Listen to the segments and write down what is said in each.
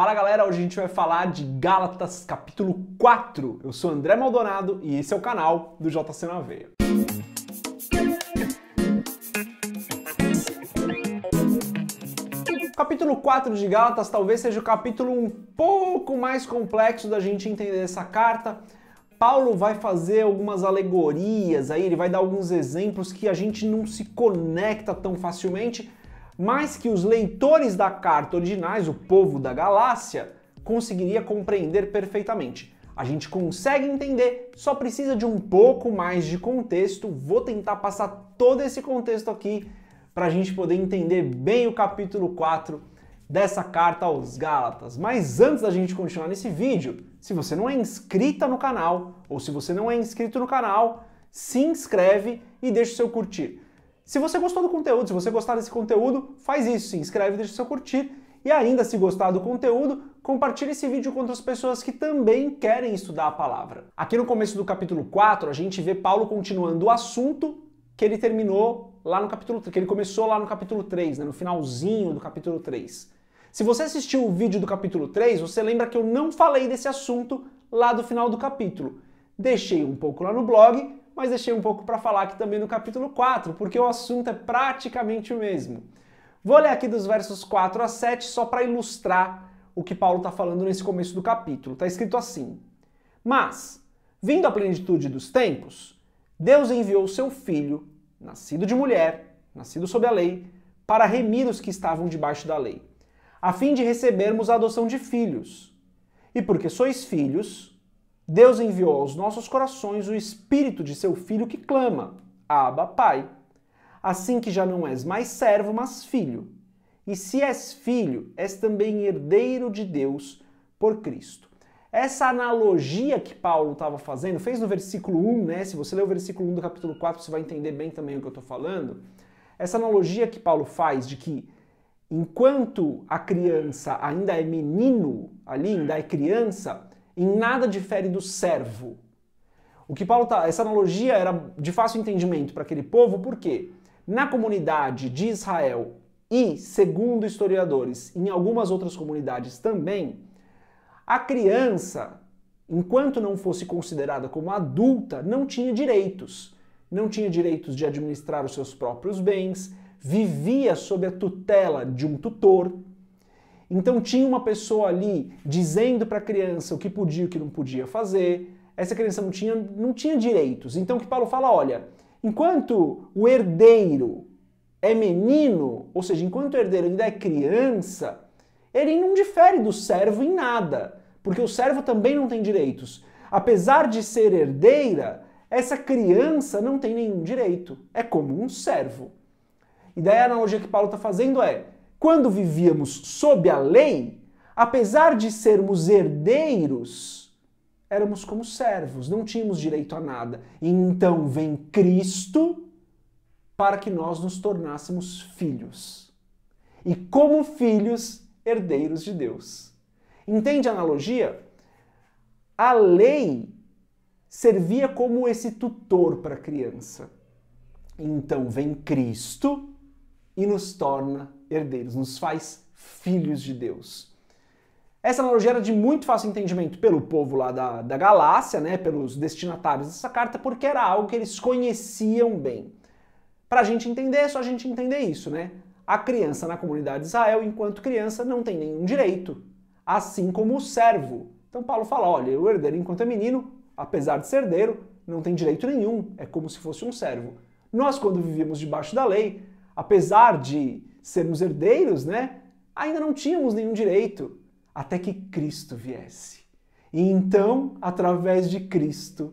Fala galera, hoje a gente vai falar de Gálatas capítulo 4. Eu sou André Maldonado e esse é o canal do JC na Veia. capítulo 4 de Gálatas talvez seja o capítulo um pouco mais complexo da gente entender essa carta. Paulo vai fazer algumas alegorias aí, ele vai dar alguns exemplos que a gente não se conecta tão facilmente, mas que os leitores da carta originais, o povo da galáxia, conseguiria compreender perfeitamente. A gente consegue entender, só precisa de um pouco mais de contexto. Vou tentar passar todo esse contexto aqui para a gente poder entender bem o capítulo 4 dessa carta aos Gálatas. Mas antes da gente continuar nesse vídeo, se você não é inscrita no canal ou se você não é inscrito no canal, se inscreve e deixa o seu curtir. Se você gostou do conteúdo, se você gostar desse conteúdo, faz isso, se inscreve, deixa o seu curtir e ainda se gostar do conteúdo, compartilhe esse vídeo com outras pessoas que também querem estudar a palavra. Aqui no começo do capítulo 4, a gente vê Paulo continuando o assunto que ele terminou lá no capítulo que ele começou lá no capítulo 3, né, no finalzinho do capítulo 3. Se você assistiu o vídeo do capítulo 3, você lembra que eu não falei desse assunto lá do final do capítulo. Deixei um pouco lá no blog mas deixei um pouco para falar aqui também no capítulo 4, porque o assunto é praticamente o mesmo. Vou ler aqui dos versos 4 a 7 só para ilustrar o que Paulo está falando nesse começo do capítulo. Está escrito assim: Mas, vindo à plenitude dos tempos, Deus enviou o seu filho, nascido de mulher, nascido sob a lei, para remir os que estavam debaixo da lei, a fim de recebermos a adoção de filhos. E porque sois filhos, Deus enviou aos nossos corações o espírito de seu filho que clama: Abba, Pai. Assim que já não és mais servo, mas filho. E se és filho, és também herdeiro de Deus por Cristo. Essa analogia que Paulo estava fazendo, fez no versículo 1, né? Se você ler o versículo 1 do capítulo 4, você vai entender bem também o que eu estou falando. Essa analogia que Paulo faz de que enquanto a criança ainda é menino, ali ainda é criança, em nada difere do servo. O que Paulo tá, essa analogia era de fácil entendimento para aquele povo, porque na comunidade de Israel e, segundo historiadores, em algumas outras comunidades também, a criança, enquanto não fosse considerada como adulta, não tinha direitos. Não tinha direitos de administrar os seus próprios bens, vivia sob a tutela de um tutor, então tinha uma pessoa ali dizendo para a criança o que podia e o que não podia fazer. Essa criança não tinha, não tinha direitos. Então o que Paulo fala, olha, enquanto o herdeiro é menino, ou seja, enquanto o herdeiro ainda é criança, ele não difere do servo em nada, porque o servo também não tem direitos. Apesar de ser herdeira, essa criança não tem nenhum direito. É como um servo. E daí a analogia que Paulo está fazendo é: quando vivíamos sob a lei, apesar de sermos herdeiros, éramos como servos, não tínhamos direito a nada. E então vem Cristo para que nós nos tornássemos filhos. E como filhos, herdeiros de Deus. Entende a analogia? A lei servia como esse tutor para a criança. Então vem Cristo e nos torna herdeiros, nos faz filhos de Deus. Essa analogia era de muito fácil entendimento pelo povo lá da, da Galácia, né, pelos destinatários dessa carta, porque era algo que eles conheciam bem. Para a gente entender, é só a gente entender isso, né? A criança na comunidade de Israel, enquanto criança, não tem nenhum direito, assim como o servo. Então Paulo fala, olha, o herdeiro enquanto é menino, apesar de ser herdeiro, não tem direito nenhum, é como se fosse um servo. Nós, quando vivíamos debaixo da lei, apesar de sermos herdeiros, né, ainda não tínhamos nenhum direito até que Cristo viesse. E então, através de Cristo,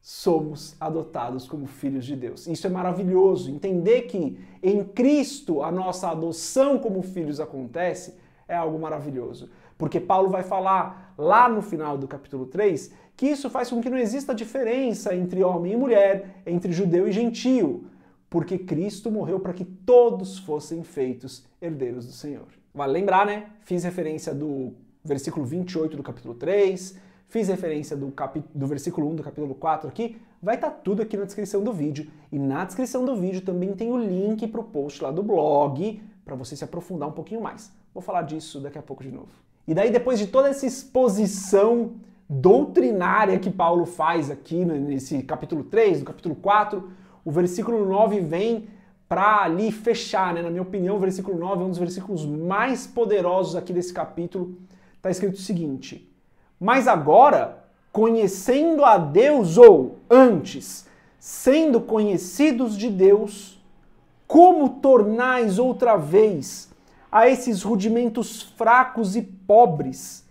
somos adotados como filhos de Deus. Isso é maravilhoso. Entender que em Cristo a nossa adoção como filhos acontece é algo maravilhoso. Porque Paulo vai falar lá no final do capítulo 3 que isso faz com que não exista diferença entre homem e mulher, entre judeu e gentio porque Cristo morreu para que todos fossem feitos herdeiros do Senhor. Vale lembrar, né? Fiz referência do versículo 28 do capítulo 3, fiz referência do, cap... do versículo 1 do capítulo 4 aqui, vai estar tá tudo aqui na descrição do vídeo. E na descrição do vídeo também tem o link para o post lá do blog, para você se aprofundar um pouquinho mais. Vou falar disso daqui a pouco de novo. E daí, depois de toda essa exposição doutrinária que Paulo faz aqui né, nesse capítulo 3, no capítulo 4, o versículo 9 vem para ali fechar, né? Na minha opinião, o versículo 9 é um dos versículos mais poderosos aqui desse capítulo. Está escrito o seguinte: Mas agora, conhecendo a Deus, ou antes, sendo conhecidos de Deus, como tornais outra vez a esses rudimentos fracos e pobres,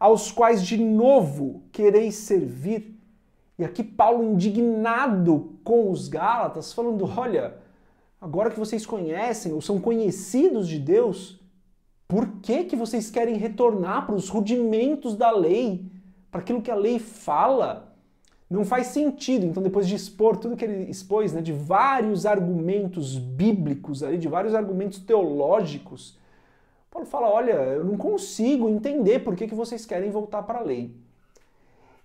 aos quais de novo quereis servir? E aqui Paulo indignado com os Gálatas, falando: olha, agora que vocês conhecem ou são conhecidos de Deus, por que, que vocês querem retornar para os rudimentos da lei, para aquilo que a lei fala? Não faz sentido. Então, depois de expor tudo que ele expôs, né, de vários argumentos bíblicos, ali, de vários argumentos teológicos, Paulo fala: olha, eu não consigo entender por que, que vocês querem voltar para a lei.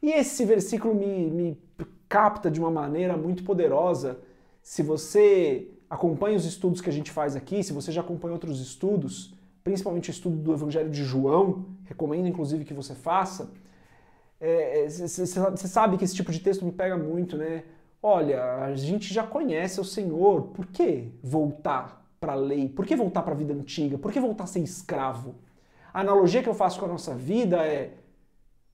E esse versículo me, me capta de uma maneira muito poderosa. Se você acompanha os estudos que a gente faz aqui, se você já acompanha outros estudos, principalmente o estudo do Evangelho de João, recomendo inclusive que você faça. Você é, é sabe que esse tipo de texto me pega muito, né? Olha, a gente já conhece o Senhor, por que voltar para a lei? Por que voltar para a vida antiga? Por que voltar a ser escravo? A analogia que eu faço com a nossa vida é: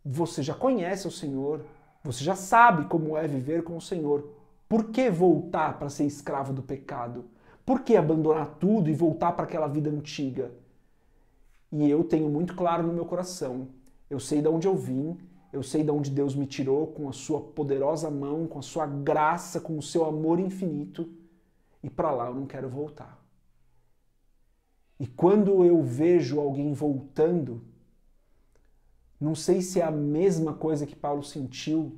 você já conhece o Senhor, você já sabe como é viver com o Senhor. Por que voltar para ser escravo do pecado? Por que abandonar tudo e voltar para aquela vida antiga? E eu tenho muito claro no meu coração. Eu sei de onde eu vim, eu sei de onde Deus me tirou com a sua poderosa mão, com a sua graça, com o seu amor infinito, e para lá eu não quero voltar. E quando eu vejo alguém voltando, não sei se é a mesma coisa que Paulo sentiu,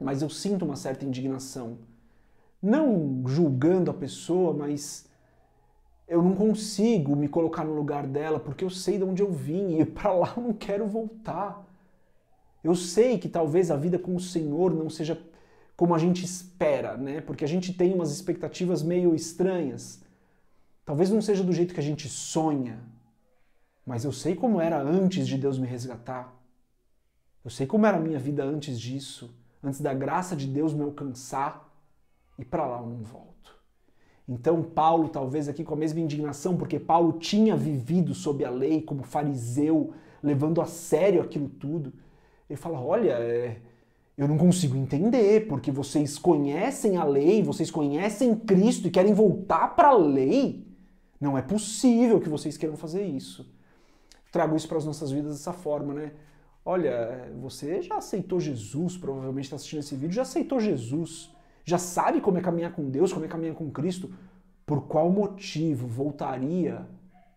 mas eu sinto uma certa indignação. Não julgando a pessoa, mas eu não consigo me colocar no lugar dela porque eu sei de onde eu vim e para lá eu não quero voltar. Eu sei que talvez a vida com o Senhor não seja como a gente espera, né? Porque a gente tem umas expectativas meio estranhas. Talvez não seja do jeito que a gente sonha, mas eu sei como era antes de Deus me resgatar. Eu sei como era a minha vida antes disso, antes da graça de Deus me alcançar, e para lá eu não volto. Então, Paulo, talvez aqui com a mesma indignação, porque Paulo tinha vivido sob a lei como fariseu, levando a sério aquilo tudo, ele fala: Olha, é, eu não consigo entender, porque vocês conhecem a lei, vocês conhecem Cristo e querem voltar para a lei. Não é possível que vocês queiram fazer isso. Trago isso para as nossas vidas dessa forma, né? Olha, você já aceitou Jesus, provavelmente está assistindo esse vídeo, já aceitou Jesus, já sabe como é caminhar com Deus, como é caminhar com Cristo. Por qual motivo voltaria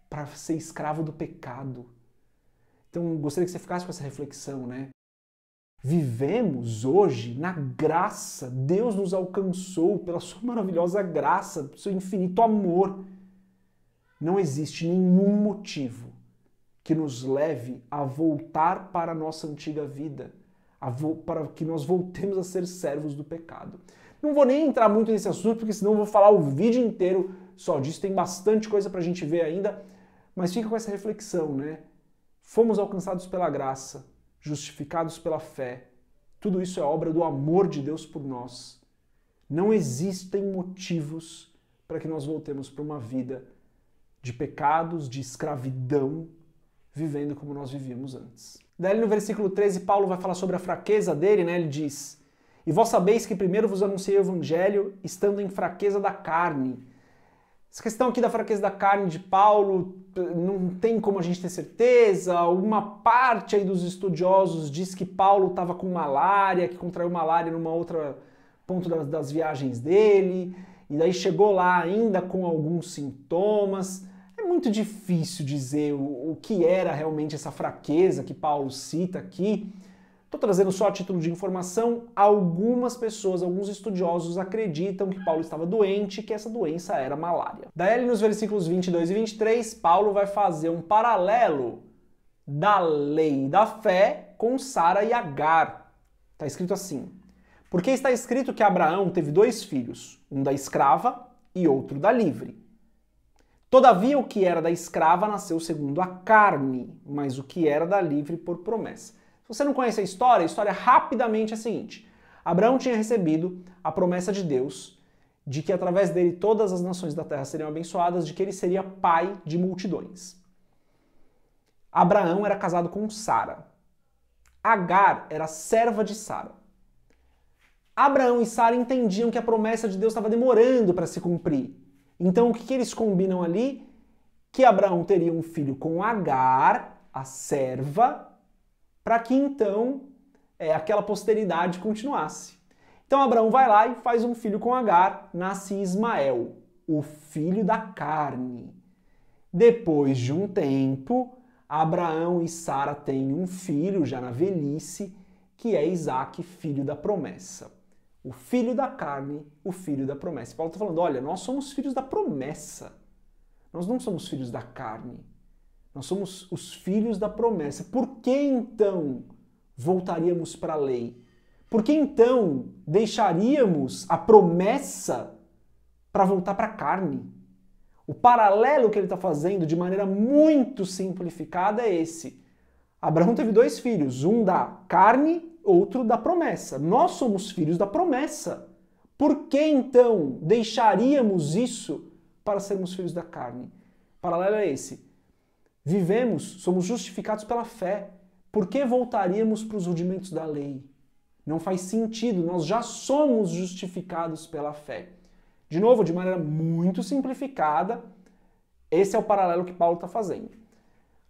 para ser escravo do pecado? Então, gostaria que você ficasse com essa reflexão, né? Vivemos hoje na graça. Deus nos alcançou pela sua maravilhosa graça, seu infinito amor. Não existe nenhum motivo que nos leve a voltar para a nossa antiga vida, para que nós voltemos a ser servos do pecado. Não vou nem entrar muito nesse assunto, porque senão vou falar o vídeo inteiro só disso, tem bastante coisa para a gente ver ainda, mas fica com essa reflexão, né? Fomos alcançados pela graça, justificados pela fé, tudo isso é obra do amor de Deus por nós. Não existem motivos para que nós voltemos para uma vida de pecados, de escravidão, vivendo como nós vivíamos antes. Daí no versículo 13, Paulo vai falar sobre a fraqueza dele, né? Ele diz: E vós sabeis que primeiro vos anunciei o evangelho, estando em fraqueza da carne. Essa questão aqui da fraqueza da carne de Paulo não tem como a gente ter certeza. Uma parte aí dos estudiosos diz que Paulo estava com malária, que contraiu malária numa outra ponto das, das viagens dele, e daí chegou lá ainda com alguns sintomas muito difícil dizer o, o que era realmente essa fraqueza que Paulo cita aqui. Estou trazendo só a título de informação. Algumas pessoas, alguns estudiosos acreditam que Paulo estava doente e que essa doença era malária. Daí, nos versículos 22 e 23, Paulo vai fazer um paralelo da lei da fé com Sara e Agar. Está escrito assim: Porque está escrito que Abraão teve dois filhos, um da escrava e outro da livre. Todavia, o que era da escrava nasceu segundo a carne, mas o que era da livre por promessa. Se você não conhece a história, a história rapidamente é a seguinte: Abraão tinha recebido a promessa de Deus de que através dele todas as nações da terra seriam abençoadas, de que ele seria pai de multidões. Abraão era casado com Sara. Agar era serva de Sara. Abraão e Sara entendiam que a promessa de Deus estava demorando para se cumprir. Então o que, que eles combinam ali? Que Abraão teria um filho com Agar, a serva, para que então é, aquela posteridade continuasse. Então Abraão vai lá e faz um filho com Agar, nasce Ismael, o filho da carne. Depois de um tempo, Abraão e Sara têm um filho já na velhice, que é Isaac, filho da promessa. O filho da carne, o filho da promessa. Paulo está falando: olha, nós somos filhos da promessa. Nós não somos filhos da carne. Nós somos os filhos da promessa. Por que então voltaríamos para a lei? Por que então deixaríamos a promessa para voltar para a carne? O paralelo que ele está fazendo de maneira muito simplificada é esse. Abraão teve dois filhos, um da carne outro da promessa. Nós somos filhos da promessa. Por que então deixaríamos isso para sermos filhos da carne? O paralelo é esse. Vivemos, somos justificados pela fé. Por que voltaríamos para os rudimentos da lei? Não faz sentido, nós já somos justificados pela fé. De novo, de maneira muito simplificada, esse é o paralelo que Paulo está fazendo.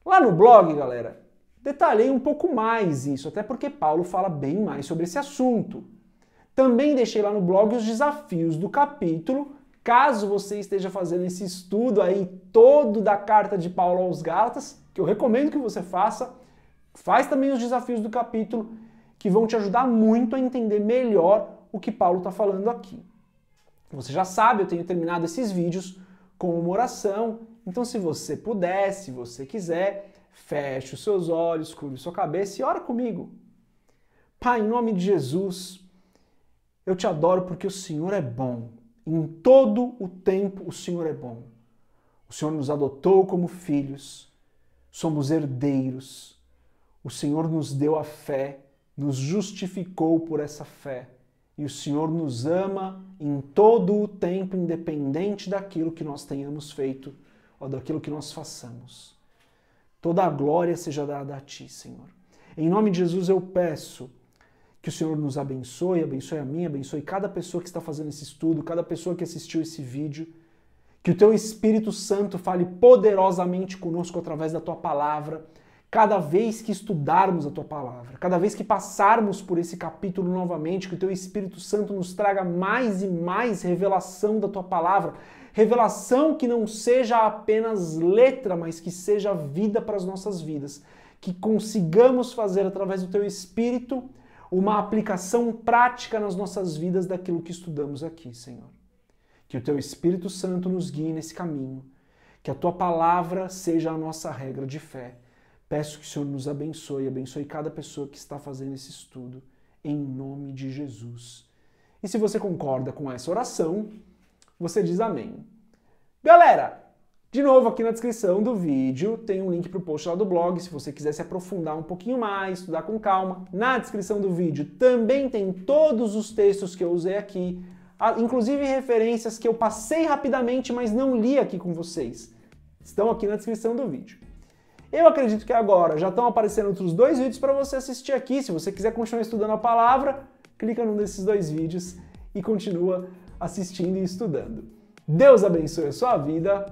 Lá no blog, galera, Detalhei um pouco mais isso, até porque Paulo fala bem mais sobre esse assunto. Também deixei lá no blog os desafios do capítulo, caso você esteja fazendo esse estudo aí todo da carta de Paulo aos Gálatas, que eu recomendo que você faça. Faz também os desafios do capítulo, que vão te ajudar muito a entender melhor o que Paulo está falando aqui. Você já sabe, eu tenho terminado esses vídeos com uma oração, então se você puder, se você quiser, Feche os seus olhos, curve sua cabeça e ora comigo. Pai, em nome de Jesus, eu te adoro porque o Senhor é bom. Em todo o tempo o Senhor é bom. O Senhor nos adotou como filhos, somos herdeiros. O Senhor nos deu a fé, nos justificou por essa fé. E o Senhor nos ama em todo o tempo, independente daquilo que nós tenhamos feito ou daquilo que nós façamos. Toda a glória seja dada a ti, Senhor. Em nome de Jesus eu peço que o Senhor nos abençoe, abençoe a mim, abençoe cada pessoa que está fazendo esse estudo, cada pessoa que assistiu esse vídeo. Que o teu Espírito Santo fale poderosamente conosco através da tua palavra. Cada vez que estudarmos a tua palavra, cada vez que passarmos por esse capítulo novamente, que o teu Espírito Santo nos traga mais e mais revelação da tua palavra Revelação que não seja apenas letra, mas que seja vida para as nossas vidas. Que consigamos fazer através do teu espírito uma aplicação prática nas nossas vidas daquilo que estudamos aqui, Senhor. Que o teu Espírito Santo nos guie nesse caminho. Que a tua palavra seja a nossa regra de fé. Peço que o Senhor nos abençoe, abençoe cada pessoa que está fazendo esse estudo, em nome de Jesus. E se você concorda com essa oração, você diz amém. Galera, de novo, aqui na descrição do vídeo tem um link para o post lá do blog, se você quiser se aprofundar um pouquinho mais, estudar com calma. Na descrição do vídeo também tem todos os textos que eu usei aqui, inclusive referências que eu passei rapidamente, mas não li aqui com vocês. Estão aqui na descrição do vídeo. Eu acredito que agora já estão aparecendo outros dois vídeos para você assistir aqui. Se você quiser continuar estudando a palavra, clica num desses dois vídeos e continua assistindo e estudando. Deus abençoe a sua vida.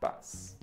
Paz.